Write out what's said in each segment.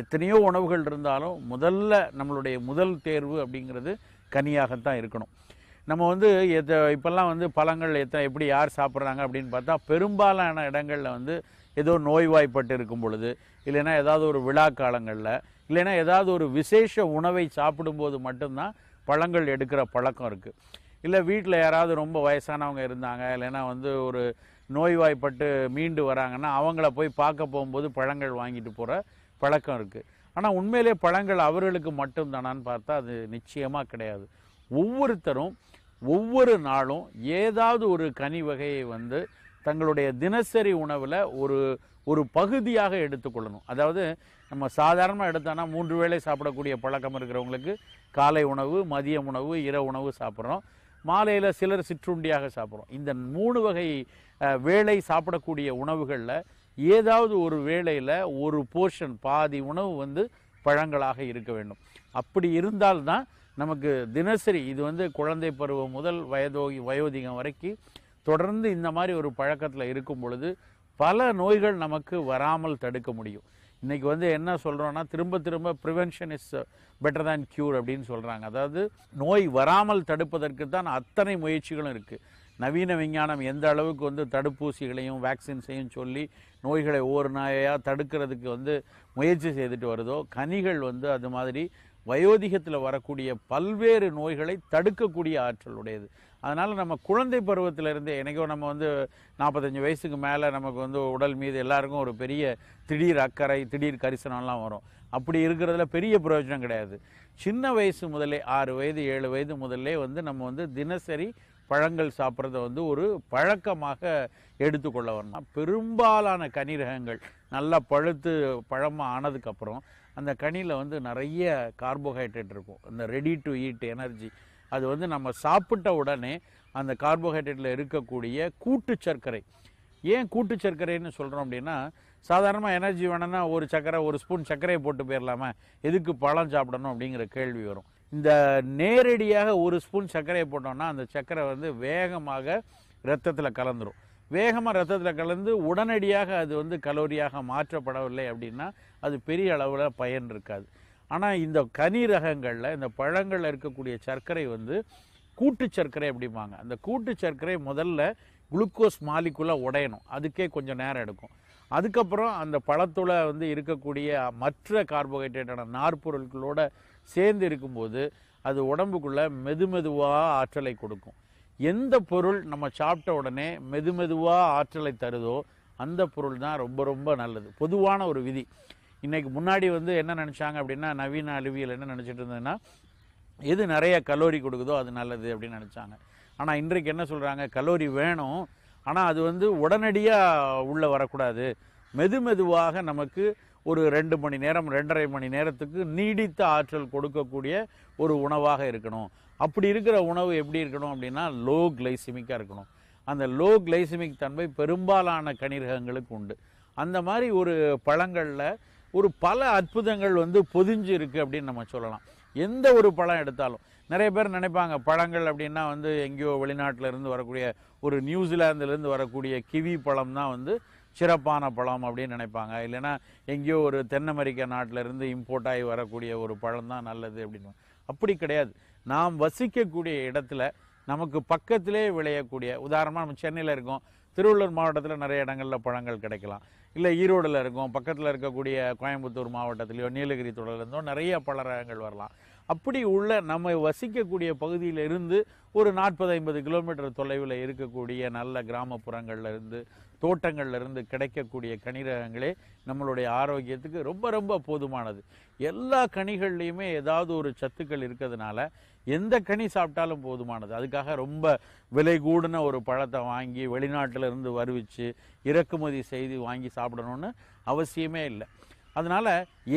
எத்தனையோ உணவுகள் இருந்தாலும் முதல்ல நம்மளுடைய முதல் தேர்வு அப்படிங்கிறது கனியாகத்தான் இருக்கணும் நம்ம வந்து எத்த இப்போல்லாம் வந்து பழங்கள் எத்தனை எப்படி யார் சாப்பிட்றாங்க அப்படின்னு பார்த்தா பெரும்பாலான இடங்களில் வந்து ஏதோ நோய்வாய்ப்பட்டு இருக்கும் பொழுது இல்லைன்னா ஏதாவது ஒரு விழா காலங்களில் இல்லைன்னா ஏதாவது ஒரு விசேஷ உணவை சாப்பிடும்போது மட்டும்தான் பழங்கள் எடுக்கிற பழக்கம் இருக்குது இல்லை வீட்டில் யாராவது ரொம்ப வயசானவங்க இருந்தாங்க இல்லைன்னா வந்து ஒரு நோய்வாய்ப்பட்டு மீண்டு வராங்கன்னா அவங்கள போய் பார்க்க போகும்போது பழங்கள் வாங்கிட்டு போகிற பழக்கம் இருக்குது ஆனால் உண்மையிலே பழங்கள் அவர்களுக்கு மட்டும்தானான்னு பார்த்தா அது நிச்சயமாக கிடையாது ஒவ்வொருத்தரும் ஒவ்வொரு நாளும் ஏதாவது ஒரு கனி வகையை வந்து தங்களுடைய தினசரி உணவில் ஒரு ஒரு பகுதியாக எடுத்துக்கொள்ளணும் அதாவது நம்ம சாதாரணமாக எடுத்தோன்னா மூன்று வேளை சாப்பிடக்கூடிய பழக்கம் இருக்கிறவங்களுக்கு காலை உணவு மதிய உணவு இரவு உணவு சாப்பிட்றோம் மாலையில் சிலர் சிற்றுண்டியாக சாப்பிட்றோம் இந்த மூணு வகை வேளை சாப்பிடக்கூடிய உணவுகளில் ஏதாவது ஒரு வேளையில் ஒரு போர்ஷன் பாதி உணவு வந்து பழங்களாக இருக்க வேண்டும் அப்படி இருந்தால்தான் நமக்கு தினசரி இது வந்து குழந்தை பருவம் முதல் வயதோகி வயோதிகம் வரைக்கும் தொடர்ந்து இந்த மாதிரி ஒரு பழக்கத்தில் இருக்கும் பொழுது பல நோய்கள் நமக்கு வராமல் தடுக்க முடியும் இன்றைக்கி வந்து என்ன சொல்கிறோன்னா திரும்ப திரும்ப prevention is better than cure அப்படின்னு சொல்கிறாங்க அதாவது நோய் வராமல் தடுப்பதற்கு தான் அத்தனை முயற்சிகளும் இருக்குது நவீன விஞ்ஞானம் எந்த அளவுக்கு வந்து தடுப்பூசிகளையும் வேக்சின்ஸையும் சொல்லி நோய்களை ஒவ்வொரு நாயாக தடுக்கிறதுக்கு வந்து முயற்சி செய்துட்டு வருதோ கனிகள் வந்து அது மாதிரி வயோதிகத்தில் வரக்கூடிய பல்வேறு நோய்களை தடுக்கக்கூடிய ஆற்றல் உடையது அதனால் நம்ம குழந்தை பருவத்திலிருந்தே எனக்கும் நம்ம வந்து நாற்பத்தஞ்சு வயசுக்கு மேலே நமக்கு வந்து உடல் மீது எல்லாருக்கும் ஒரு பெரிய திடீர் அக்கறை திடீர் கரிசனம்லாம் வரும் அப்படி இருக்கிறதுல பெரிய பிரயோஜனம் கிடையாது சின்ன வயசு முதலே ஆறு வயது ஏழு வயது முதல்லே வந்து நம்ம வந்து தினசரி பழங்கள் சாப்பிட்றத வந்து ஒரு பழக்கமாக எடுத்துக்கொள்ள வரணும் பெரும்பாலான கனிரகங்கள் நல்லா பழுத்து பழமாக ஆனதுக்கப்புறம் அந்த கனியில் வந்து நிறைய கார்போஹைட்ரேட் இருக்கும் அந்த ரெடி டு ஈட் எனர்ஜி அது வந்து நம்ம சாப்பிட்ட உடனே அந்த கார்போஹைட்ரேட்டில் இருக்கக்கூடிய கூட்டு சர்க்கரை ஏன் கூட்டு சர்க்கரைன்னு சொல்கிறோம் அப்படின்னா சாதாரணமாக எனர்ஜி வேணும்னா ஒரு சர்க்கரை ஒரு ஸ்பூன் சர்க்கரையை போட்டு போயிடலாமா எதுக்கு பழம் சாப்பிடணும் அப்படிங்கிற கேள்வி வரும் இந்த நேரடியாக ஒரு ஸ்பூன் சர்க்கரையை போட்டோம்னா அந்த சர்க்கரை வந்து வேகமாக ரத்தத்தில் கலந்துரும் வேகமாக ரத்தத்தில் கலந்து உடனடியாக அது வந்து கலோரியாக மாற்றப்படவில்லை அப்படின்னா அது பெரிய அளவில் பயன் இருக்காது ஆனால் இந்த கனி ரகங்களில் இந்த பழங்களில் இருக்கக்கூடிய சர்க்கரை வந்து கூட்டு சர்க்கரை அப்படிம்பாங்க அந்த கூட்டு சர்க்கரை முதல்ல குளுக்கோஸ் மாலிக்குள்ளே உடையணும் அதுக்கே கொஞ்சம் நேரம் எடுக்கும் அதுக்கப்புறம் அந்த பழத்தில் வந்து இருக்கக்கூடிய மற்ற கார்போஹைட்ரேட்டான நார்பொருட்களோட சேர்ந்து இருக்கும்போது அது உடம்புக்குள்ளே மெதுமெதுவாக ஆற்றலை கொடுக்கும் எந்த பொருள் நம்ம சாப்பிட்ட உடனே மெதுமெதுவாக ஆற்றலை தருதோ அந்த பொருள் தான் ரொம்ப ரொம்ப நல்லது பொதுவான ஒரு விதி இன்றைக்கு முன்னாடி வந்து என்ன நினச்சாங்க அப்படின்னா நவீன அறிவியல் என்ன நினச்சிட்டு இருந்ததுன்னா எது நிறைய கலோரி கொடுக்குதோ அது நல்லது அப்படின்னு நினச்சாங்க ஆனால் இன்றைக்கு என்ன சொல்கிறாங்க கலோரி வேணும் ஆனால் அது வந்து உடனடியாக உள்ளே வரக்கூடாது மெது மெதுவாக நமக்கு ஒரு ரெண்டு மணி நேரம் ரெண்டரை மணி நேரத்துக்கு நீடித்த ஆற்றல் கொடுக்கக்கூடிய ஒரு உணவாக இருக்கணும் அப்படி இருக்கிற உணவு எப்படி இருக்கணும் அப்படின்னா லோ கிளைசிமிக்காக இருக்கணும் அந்த லோ கிளைசிமிக் தன்மை பெரும்பாலான கனிரகங்களுக்கு உண்டு அந்த மாதிரி ஒரு பழங்களில் ஒரு பல அற்புதங்கள் வந்து பொதிஞ்சு இருக்குது அப்படின்னு நம்ம சொல்லலாம் எந்த ஒரு பழம் எடுத்தாலும் நிறைய பேர் நினைப்பாங்க பழங்கள் அப்படின்னா வந்து எங்கேயோ வெளிநாட்டிலேருந்து வரக்கூடிய ஒரு நியூசிலாந்துலேருந்து வரக்கூடிய கிவி பழம் தான் வந்து சிறப்பான பழம் அப்படின்னு நினைப்பாங்க இல்லைன்னா எங்கேயோ ஒரு தென் அமெரிக்க நாட்டிலேருந்து இம்போர்ட் ஆகி வரக்கூடிய ஒரு பழம் தான் நல்லது அப்படின்னு அப்படி கிடையாது நாம் வசிக்கக்கூடிய இடத்துல நமக்கு பக்கத்திலே விளையக்கூடிய உதாரணமாக நம்ம சென்னையில் இருக்கோம் திருவள்ளூர் மாவட்டத்தில் நிறைய இடங்களில் பழங்கள் கிடைக்கலாம் இல்லை ஈரோடில் இருக்கும் பக்கத்தில் இருக்கக்கூடிய கோயம்புத்தூர் மாவட்டத்திலையோ நீலகிரி தொடர்லேருந்தோ நிறைய பழரகங்கள் வரலாம் அப்படி உள்ள நம்ம வசிக்கக்கூடிய பகுதியில் இருந்து ஒரு நாற்பது ஐம்பது கிலோமீட்டர் தொலைவில் இருக்கக்கூடிய நல்ல கிராமப்புறங்களில் இருந்து தோட்டங்களில் இருந்து கிடைக்கக்கூடிய கனிரகங்களே நம்மளுடைய ஆரோக்கியத்துக்கு ரொம்ப ரொம்ப போதுமானது எல்லா கனிகள்லையுமே ஏதாவது ஒரு சத்துக்கள் இருக்கிறதுனால எந்த கனி சாப்பிட்டாலும் போதுமானது அதுக்காக ரொம்ப விலை கூடுன ஒரு பழத்தை வாங்கி வெளிநாட்டிலிருந்து வருவிச்சு இறக்குமதி செய்து வாங்கி சாப்பிடணும்னு அவசியமே இல்லை அதனால்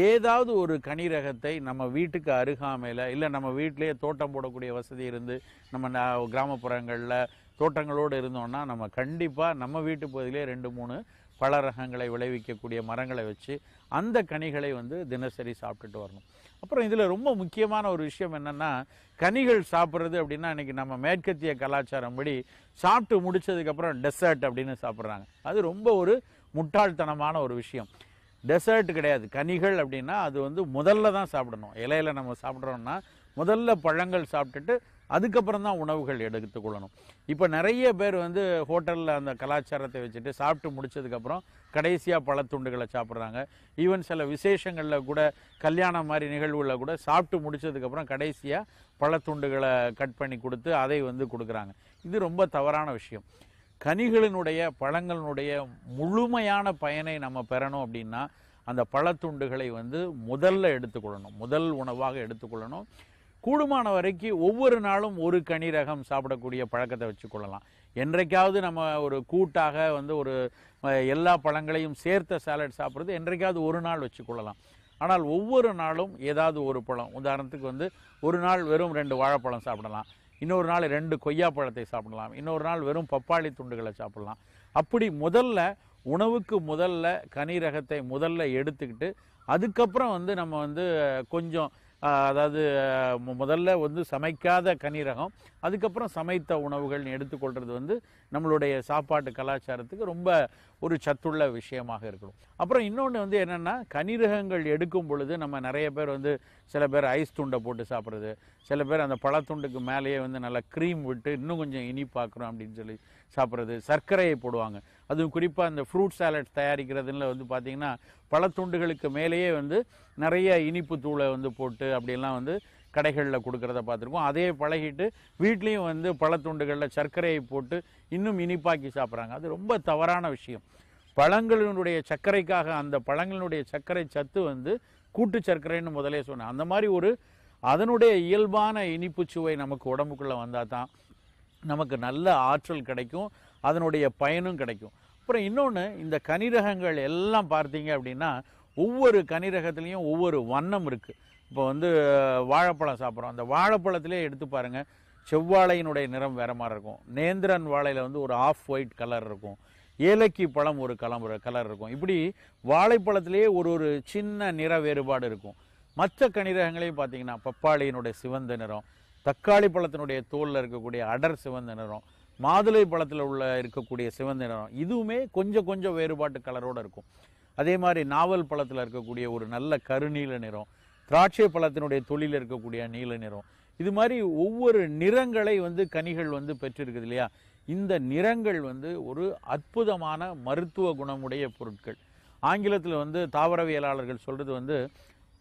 ஏதாவது ஒரு கனிரகத்தை நம்ம வீட்டுக்கு அருகாமையில் இல்லை நம்ம வீட்டிலேயே தோட்டம் போடக்கூடிய வசதி இருந்து நம்ம கிராமப்புறங்களில் தோட்டங்களோடு இருந்தோம்னா நம்ம கண்டிப்பாக நம்ம வீட்டு பகுதியிலே ரெண்டு மூணு பல ரகங்களை விளைவிக்கக்கூடிய மரங்களை வச்சு அந்த கனிகளை வந்து தினசரி சாப்பிட்டுட்டு வரணும் அப்புறம் இதில் ரொம்ப முக்கியமான ஒரு விஷயம் என்னென்னா கனிகள் சாப்பிட்றது அப்படின்னா இன்றைக்கி நம்ம மேற்கத்திய கலாச்சாரம் படி சாப்பிட்டு முடித்ததுக்கப்புறம் டெசர்ட் அப்படின்னு சாப்பிட்றாங்க அது ரொம்ப ஒரு முட்டாள்தனமான ஒரு விஷயம் டெசர்ட் கிடையாது கனிகள் அப்படின்னா அது வந்து முதல்ல தான் சாப்பிடணும் இலையில் நம்ம சாப்பிட்றோம்னா முதல்ல பழங்கள் சாப்பிட்டுட்டு அதுக்கப்புறம் தான் உணவுகள் எடுத்துக்கொள்ளணும் இப்போ நிறைய பேர் வந்து ஹோட்டலில் அந்த கலாச்சாரத்தை வச்சுட்டு சாப்பிட்டு முடிச்சதுக்கப்புறம் கடைசியாக பழத்துண்டுகளை சாப்பிட்றாங்க ஈவன் சில விசேஷங்களில் கூட கல்யாணம் மாதிரி நிகழ்வுகளில் கூட சாப்பிட்டு முடிச்சதுக்கப்புறம் கடைசியாக பழத்துண்டுகளை கட் பண்ணி கொடுத்து அதை வந்து கொடுக்குறாங்க இது ரொம்ப தவறான விஷயம் கனிகளினுடைய பழங்களினுடைய முழுமையான பயனை நம்ம பெறணும் அப்படின்னா அந்த பழத்துண்டுகளை வந்து முதல்ல எடுத்துக்கொள்ளணும் முதல் உணவாக எடுத்துக்கொள்ளணும் கூடுமான வரைக்கும் ஒவ்வொரு நாளும் ஒரு கனி ரகம் சாப்பிடக்கூடிய பழக்கத்தை வச்சுக்கொள்ளலாம் என்றைக்காவது நம்ம ஒரு கூட்டாக வந்து ஒரு எல்லா பழங்களையும் சேர்த்த சாலட் சாப்பிட்றது என்றைக்காவது ஒரு நாள் வச்சுக்கொள்ளலாம் ஆனால் ஒவ்வொரு நாளும் ஏதாவது ஒரு பழம் உதாரணத்துக்கு வந்து ஒரு நாள் வெறும் ரெண்டு வாழைப்பழம் சாப்பிடலாம் இன்னொரு நாள் ரெண்டு கொய்யா பழத்தை சாப்பிடலாம் இன்னொரு நாள் வெறும் பப்பாளி துண்டுகளை சாப்பிடலாம் அப்படி முதல்ல உணவுக்கு முதல்ல கனி ரகத்தை முதல்ல எடுத்துக்கிட்டு அதுக்கப்புறம் வந்து நம்ம வந்து கொஞ்சம் அதாவது முதல்ல வந்து சமைக்காத கனிரகம் அதுக்கப்புறம் சமைத்த உணவுகள் எடுத்துக்கொள்வது வந்து நம்மளுடைய சாப்பாட்டு கலாச்சாரத்துக்கு ரொம்ப ஒரு சத்துள்ள விஷயமாக இருக்கணும் அப்புறம் இன்னொன்று வந்து என்னென்னா கனிரகங்கள் எடுக்கும் பொழுது நம்ம நிறைய பேர் வந்து சில பேர் ஐஸ் துண்டை போட்டு சாப்பிட்றது சில பேர் அந்த பழத்துண்டுக்கு மேலேயே வந்து நல்லா க்ரீம் விட்டு இன்னும் கொஞ்சம் இனிப்பாக்குறோம் அப்படின்னு சொல்லி சாப்பிட்றது சர்க்கரையை போடுவாங்க அதுவும் குறிப்பாக இந்த ஃப்ரூட் சாலட் தயாரிக்கிறதுல வந்து பார்த்திங்கன்னா பழத்துண்டுகளுக்கு மேலேயே வந்து நிறைய இனிப்பு தூளை வந்து போட்டு அப்படிலாம் வந்து கடைகளில் கொடுக்குறத பார்த்துருக்கோம் அதே பழகிட்டு வீட்லேயும் வந்து பழத்துண்டுகளில் சர்க்கரையை போட்டு இன்னும் இனிப்பாக்கி சாப்பிட்றாங்க அது ரொம்ப தவறான விஷயம் பழங்களினுடைய சர்க்கரைக்காக அந்த பழங்களினுடைய சர்க்கரை சத்து வந்து கூட்டு சர்க்கரைன்னு முதலே சொன்னேன் அந்த மாதிரி ஒரு அதனுடைய இயல்பான இனிப்பு சுவை நமக்கு உடம்புக்குள்ளே வந்தால் தான் நமக்கு நல்ல ஆற்றல் கிடைக்கும் அதனுடைய பயனும் கிடைக்கும் அப்புறம் இன்னொன்று இந்த கனிரகங்கள் எல்லாம் பார்த்தீங்க அப்படின்னா ஒவ்வொரு கனிரகத்துலேயும் ஒவ்வொரு வண்ணம் இருக்குது இப்போ வந்து வாழைப்பழம் சாப்பிட்றோம் அந்த வாழைப்பழத்திலே எடுத்து பாருங்கள் செவ்வாழையினுடைய நிறம் வேறு மாதிரி இருக்கும் நேந்திரன் வாழையில் வந்து ஒரு ஆஃப் ஒயிட் கலர் இருக்கும் ஏலக்கி பழம் ஒரு கலம் கலர் இருக்கும் இப்படி வாழைப்பழத்திலேயே ஒரு ஒரு சின்ன நிற வேறுபாடு இருக்கும் மற்ற கனிரகங்களையும் பார்த்தீங்கன்னா பப்பாளியினுடைய சிவந்த நிறம் தக்காளி பழத்தினுடைய தோலில் இருக்கக்கூடிய அடர் சிவந்த நிறம் மாதுளை பழத்தில் உள்ள இருக்கக்கூடிய சிவந்த நிறம் இதுவுமே கொஞ்சம் கொஞ்சம் வேறுபாட்டு கலரோடு இருக்கும் அதே மாதிரி நாவல் பழத்தில் இருக்கக்கூடிய ஒரு நல்ல கருநீல நிறம் திராட்சை பழத்தினுடைய தொழில் இருக்கக்கூடிய நீல நிறம் இது மாதிரி ஒவ்வொரு நிறங்களை வந்து கனிகள் வந்து பெற்றிருக்குது இல்லையா இந்த நிறங்கள் வந்து ஒரு அற்புதமான மருத்துவ குணமுடைய பொருட்கள் ஆங்கிலத்தில் வந்து தாவரவியலாளர்கள் சொல்கிறது வந்து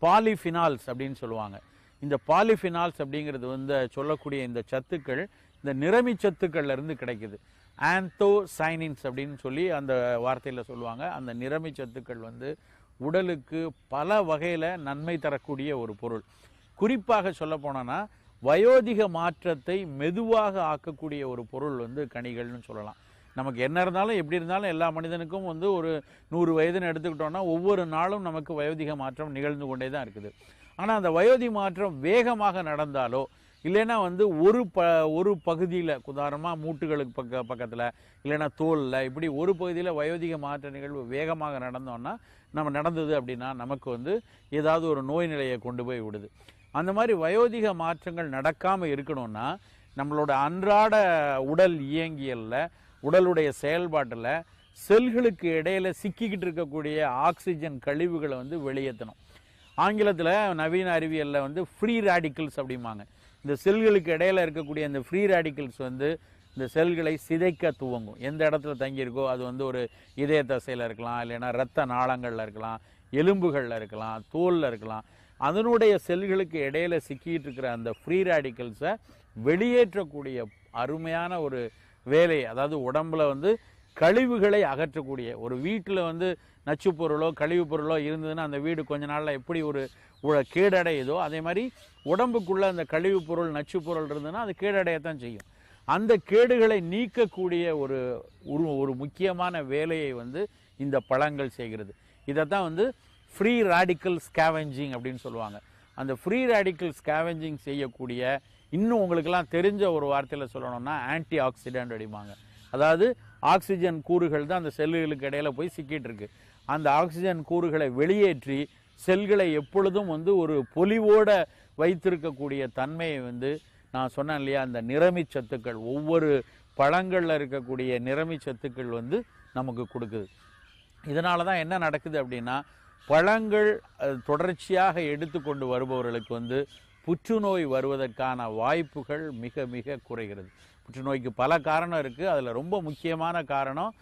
பாலிஃபினால்ஸ் அப்படின்னு சொல்லுவாங்க இந்த பாலிஃபினால்ஸ் அப்படிங்கிறது வந்து சொல்லக்கூடிய இந்த சத்துக்கள் இந்த நிறமி சத்துக்கள்ல இருந்து கிடைக்குது ஆந்தோ சைனின்ஸ் அப்படின்னு சொல்லி அந்த வார்த்தையில் சொல்லுவாங்க அந்த நிறமி சத்துக்கள் வந்து உடலுக்கு பல வகையில் நன்மை தரக்கூடிய ஒரு பொருள் குறிப்பாக சொல்ல போனோன்னா வயோதிக மாற்றத்தை மெதுவாக ஆக்கக்கூடிய ஒரு பொருள் வந்து கனிகள்னு சொல்லலாம் நமக்கு என்ன இருந்தாலும் எப்படி இருந்தாலும் எல்லா மனிதனுக்கும் வந்து ஒரு நூறு வயதுன்னு எடுத்துக்கிட்டோம்னா ஒவ்வொரு நாளும் நமக்கு வயோதிக மாற்றம் நிகழ்ந்து கொண்டே தான் இருக்குது ஆனால் அந்த வயோதி மாற்றம் வேகமாக நடந்தாலோ இல்லைன்னா வந்து ஒரு ப ஒரு பகுதியில் உதாரணமாக மூட்டுகளுக்கு பக்க பக்கத்தில் இல்லைன்னா தோலில் இப்படி ஒரு பகுதியில் வயோதிக மாற்ற நிகழ்வு வேகமாக நடந்தோன்னா நம்ம நடந்தது அப்படின்னா நமக்கு வந்து ஏதாவது ஒரு நோய் நிலையை கொண்டு போய் விடுது அந்த மாதிரி வயோதிக மாற்றங்கள் நடக்காமல் இருக்கணும்னா நம்மளோட அன்றாட உடல் இயங்கியலில் உடலுடைய செயல்பாட்டில் செல்களுக்கு இடையில் சிக்கிக்கிட்டு இருக்கக்கூடிய ஆக்சிஜன் கழிவுகளை வந்து வெளியேற்றணும் ஆங்கிலத்தில் நவீன அறிவியலில் வந்து ஃப்ரீ ரேடிக்கல்ஸ் அப்படிம்பாங்க இந்த செல்களுக்கு இடையில இருக்கக்கூடிய இந்த ஃப்ரீ ரேடிக்கல்ஸ் வந்து இந்த செல்களை சிதைக்க துவங்கும் எந்த இடத்துல தங்கியிருக்கோ அது வந்து ஒரு இதய தசையில் இருக்கலாம் இல்லைன்னா ரத்த நாளங்களில் இருக்கலாம் எலும்புகளில் இருக்கலாம் தோலில் இருக்கலாம் அதனுடைய செல்களுக்கு இடையில சிக்கிட்டு இருக்கிற அந்த ஃப்ரீ ரேடிக்கல்ஸை வெளியேற்றக்கூடிய அருமையான ஒரு வேலை அதாவது உடம்புல வந்து கழிவுகளை அகற்றக்கூடிய ஒரு வீட்டில் வந்து நச்சு பொருளோ கழிவுப் பொருளோ இருந்ததுன்னா அந்த வீடு கொஞ்ச நாளில் எப்படி ஒரு கீழடையுதோ அதே மாதிரி உடம்புக்குள்ளே அந்த கழிவுப் பொருள் நச்சு பொருள் இருந்ததுன்னா அது கீழடையத்தான் செய்யும் அந்த கேடுகளை நீக்கக்கூடிய ஒரு ஒரு ஒரு முக்கியமான வேலையை வந்து இந்த பழங்கள் செய்கிறது இதை தான் வந்து ஃப்ரீ ராடிக்கல் ஸ்கேவெஞ்சிங் அப்படின்னு சொல்லுவாங்க அந்த ஃப்ரீ ராடிக்கல் ஸ்கேவெஞ்சிங் செய்யக்கூடிய இன்னும் உங்களுக்கெல்லாம் தெரிஞ்ச ஒரு வார்த்தையில் சொல்லணும்னா ஆன்டி ஆக்சிடென்ட் அடிப்பாங்க அதாவது ஆக்சிஜன் கூறுகள் தான் அந்த செல்லுகளுக்கு இடையில் போய் சிக்கிட்டு அந்த ஆக்சிஜன் கூறுகளை வெளியேற்றி செல்களை எப்பொழுதும் வந்து ஒரு பொலிவோட வைத்திருக்கக்கூடிய தன்மையை வந்து நான் சொன்னேன் இல்லையா அந்த நிறமி சத்துக்கள் ஒவ்வொரு பழங்களில் இருக்கக்கூடிய நிறமி சத்துக்கள் வந்து நமக்கு கொடுக்குது இதனால தான் என்ன நடக்குது அப்படின்னா பழங்கள் தொடர்ச்சியாக எடுத்துக்கொண்டு வருபவர்களுக்கு வந்து புற்றுநோய் வருவதற்கான வாய்ப்புகள் மிக மிக குறைகிறது புற்றுநோய்க்கு பல காரணம் இருக்குது அதில் ரொம்ப முக்கியமான காரணம்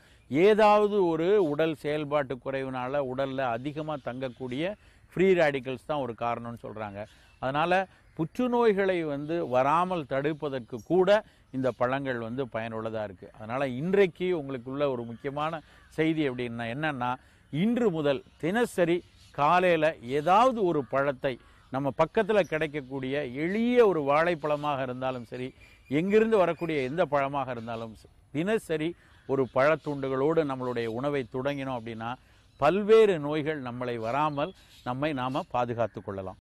ஏதாவது ஒரு உடல் செயல்பாட்டு குறைவினால் உடலில் அதிகமாக தங்கக்கூடிய ஃப்ரீ ரேடிக்கல்ஸ் தான் ஒரு காரணம்னு சொல்கிறாங்க அதனால் புற்றுநோய்களை வந்து வராமல் தடுப்பதற்கு கூட இந்த பழங்கள் வந்து பயனுள்ளதாக இருக்குது அதனால் இன்றைக்கு உங்களுக்குள்ள ஒரு முக்கியமான செய்தி அப்படின்னா என்னென்னா இன்று முதல் தினசரி காலையில் ஏதாவது ஒரு பழத்தை நம்ம பக்கத்தில் கிடைக்கக்கூடிய எளிய ஒரு வாழைப்பழமாக இருந்தாலும் சரி எங்கிருந்து வரக்கூடிய எந்த பழமாக இருந்தாலும் தினசரி ஒரு பழத்துண்டுகளோடு நம்மளுடைய உணவை தொடங்கினோம் அப்படின்னா பல்வேறு நோய்கள் நம்மளை வராமல் நம்மை நாம் பாதுகாத்து கொள்ளலாம்